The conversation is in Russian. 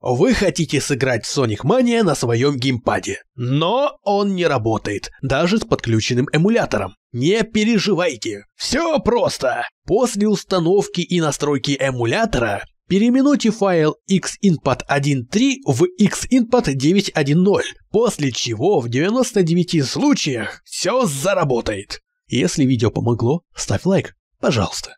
Вы хотите сыграть Sonic Mania на своем геймпаде, но он не работает, даже с подключенным эмулятором. Не переживайте, все просто. После установки и настройки эмулятора переименуйте файл xinput1.3 в xinput9.1.0, после чего в 99 случаях все заработает. Если видео помогло, ставь лайк, пожалуйста.